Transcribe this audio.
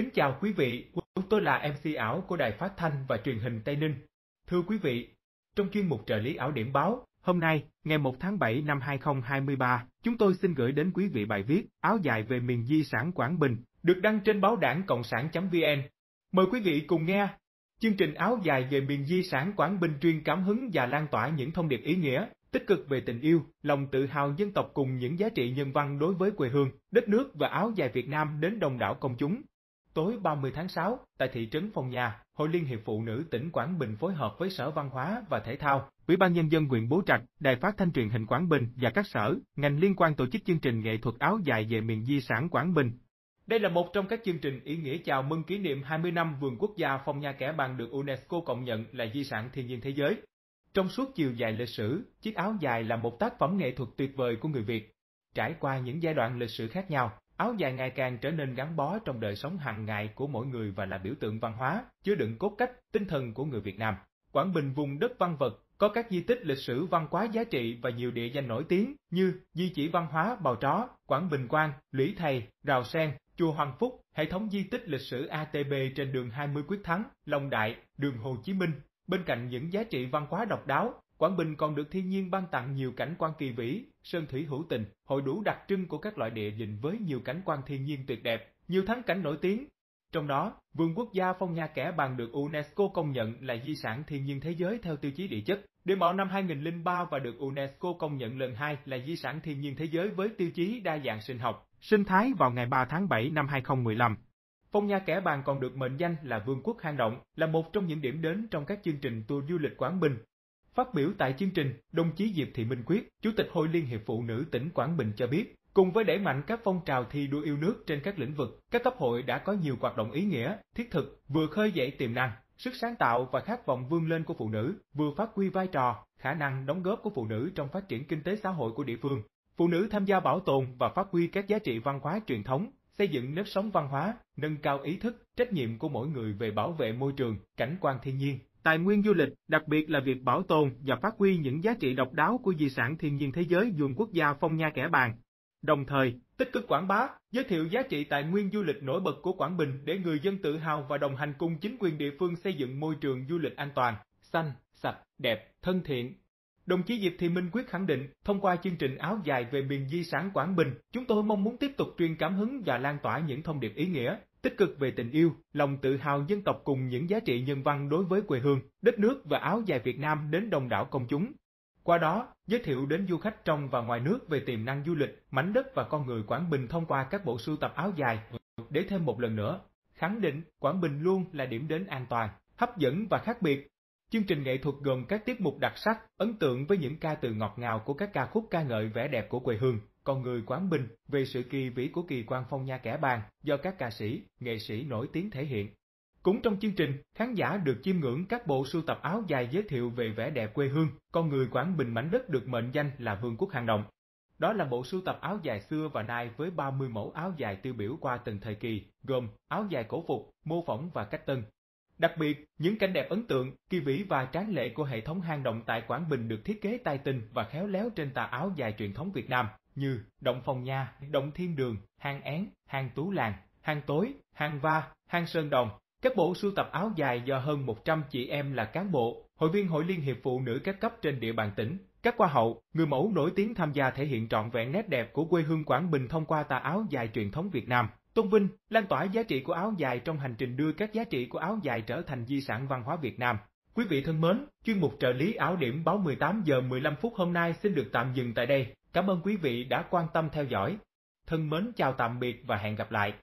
Kính chào quý vị, tôi là MC ảo của Đài Phát Thanh và Truyền hình Tây Ninh. Thưa quý vị, trong chuyên mục trợ lý ảo điểm báo, hôm nay, ngày 1 tháng 7 năm 2023, chúng tôi xin gửi đến quý vị bài viết Áo dài về miền di sản Quảng Bình, được đăng trên báo đảng Cộng sản.vn. Mời quý vị cùng nghe. Chương trình Áo dài về miền di sản Quảng Bình truyền cảm hứng và lan tỏa những thông điệp ý nghĩa, tích cực về tình yêu, lòng tự hào dân tộc cùng những giá trị nhân văn đối với quê hương, đất nước và áo dài Việt Nam đến đông đảo công chúng. Tối 30 tháng 6, tại thị trấn Phong Nha, Hội Liên hiệp Phụ nữ tỉnh Quảng Bình phối hợp với Sở Văn hóa và Thể thao, Ủy ban Nhân dân huyện Bố Trạch, Đài phát thanh truyền hình Quảng Bình và các sở, ngành liên quan tổ chức chương trình nghệ thuật áo dài về miền di sản Quảng Bình. Đây là một trong các chương trình ý nghĩa chào mừng kỷ niệm 20 năm Vườn quốc gia Phong Nha Kẻ Bàng được UNESCO công nhận là di sản thiên nhiên thế giới. Trong suốt chiều dài lịch sử, chiếc áo dài là một tác phẩm nghệ thuật tuyệt vời của người Việt. Trải qua những giai đoạn lịch sử khác nhau, áo dài ngày càng trở nên gắn bó trong đời sống hàng ngày của mỗi người và là biểu tượng văn hóa, chứa đựng cốt cách, tinh thần của người Việt Nam. Quảng Bình vùng đất văn vật, có các di tích lịch sử văn hóa giá trị và nhiều địa danh nổi tiếng như di chỉ văn hóa Bào Tró, Quảng Bình Quan, Lũy Thầy, Rào Sen, Chùa Hoàng Phúc, hệ thống di tích lịch sử ATB trên đường 20 Quyết Thắng, Long Đại, đường Hồ Chí Minh. Bên cạnh những giá trị văn hóa độc đáo, Quảng Bình còn được thiên nhiên ban tặng nhiều cảnh quan kỳ vĩ, sơn thủy hữu tình, hội đủ đặc trưng của các loại địa hình với nhiều cảnh quan thiên nhiên tuyệt đẹp, nhiều thắng cảnh nổi tiếng. Trong đó, vườn quốc gia Phong Nha Kẻ Bàng được UNESCO công nhận là di sản thiên nhiên thế giới theo tiêu chí địa chất, Đêm mỏ năm 2003 và được UNESCO công nhận lần hai là di sản thiên nhiên thế giới với tiêu chí đa dạng sinh học, sinh thái vào ngày 3 tháng 7 năm 2015. Phong Nha Kẻ Bàng còn được mệnh danh là Vương quốc hang động, là một trong những điểm đến trong các chương trình tour du lịch Quảng Bình, Phát biểu tại chương trình, đồng chí Diệp Thị Minh Quyết, Chủ tịch Hội Liên hiệp Phụ nữ tỉnh Quảng Bình cho biết, cùng với đẩy mạnh các phong trào thi đua yêu nước trên các lĩnh vực, các cấp hội đã có nhiều hoạt động ý nghĩa, thiết thực, vừa khơi dậy tiềm năng, sức sáng tạo và khát vọng vươn lên của phụ nữ, vừa phát huy vai trò, khả năng đóng góp của phụ nữ trong phát triển kinh tế xã hội của địa phương. Phụ nữ tham gia bảo tồn và phát huy các giá trị văn hóa truyền thống, xây dựng nếp sống văn hóa, nâng cao ý thức, trách nhiệm của mỗi người về bảo vệ môi trường, cảnh quan thiên nhiên, Tài nguyên du lịch, đặc biệt là việc bảo tồn và phát huy những giá trị độc đáo của di sản thiên nhiên thế giới vườn quốc gia Phong Nha Kẻ Bàng. Đồng thời, tích cực quảng bá, giới thiệu giá trị tài nguyên du lịch nổi bật của Quảng Bình để người dân tự hào và đồng hành cùng chính quyền địa phương xây dựng môi trường du lịch an toàn, xanh, sạch, đẹp, thân thiện. Đồng chí Diệp Thị Minh Quyết khẳng định, thông qua chương trình áo dài về miền di sản Quảng Bình, chúng tôi mong muốn tiếp tục truyền cảm hứng và lan tỏa những thông điệp ý nghĩa, tích cực về tình yêu, lòng tự hào dân tộc cùng những giá trị nhân văn đối với quê hương, đất nước và áo dài Việt Nam đến đông đảo công chúng. Qua đó, giới thiệu đến du khách trong và ngoài nước về tiềm năng du lịch, mảnh đất và con người Quảng Bình thông qua các bộ sưu tập áo dài, để thêm một lần nữa, khẳng định Quảng Bình luôn là điểm đến an toàn, hấp dẫn và khác biệt. Chương trình nghệ thuật gồm các tiết mục đặc sắc, ấn tượng với những ca từ ngọt ngào của các ca khúc ca ngợi vẻ đẹp của quê hương, còn người Quán Bình về sự kỳ vĩ của kỳ quan phong nha kẻ bàn do các ca sĩ, nghệ sĩ nổi tiếng thể hiện. Cũng trong chương trình, khán giả được chiêm ngưỡng các bộ sưu tập áo dài giới thiệu về vẻ đẹp quê hương, con người Quảng Bình mảnh đất được mệnh danh là Vương quốc hàng động. Đó là bộ sưu tập áo dài xưa và nay với 30 mẫu áo dài tiêu biểu qua từng thời kỳ, gồm áo dài cổ phục, mô phỏng và cách tân. Đặc biệt, những cảnh đẹp ấn tượng, kỳ vĩ và tráng lệ của hệ thống hang động tại Quảng Bình được thiết kế tài tình và khéo léo trên tà áo dài truyền thống Việt Nam, như Động Phòng Nha, Động Thiên Đường, hang Én, hang Tú Làng, hang Tối, hang Va, hang Sơn Đồng. Các bộ sưu tập áo dài do hơn 100 chị em là cán bộ, hội viên Hội Liên hiệp Phụ nữ các cấp trên địa bàn tỉnh, các hoa hậu, người mẫu nổi tiếng tham gia thể hiện trọn vẹn nét đẹp của quê hương Quảng Bình thông qua tà áo dài truyền thống Việt Nam. Tôn vinh, lan tỏa giá trị của áo dài trong hành trình đưa các giá trị của áo dài trở thành di sản văn hóa Việt Nam. Quý vị thân mến, chuyên mục trợ lý áo điểm báo 18 giờ 15 phút hôm nay xin được tạm dừng tại đây. Cảm ơn quý vị đã quan tâm theo dõi. Thân mến chào tạm biệt và hẹn gặp lại.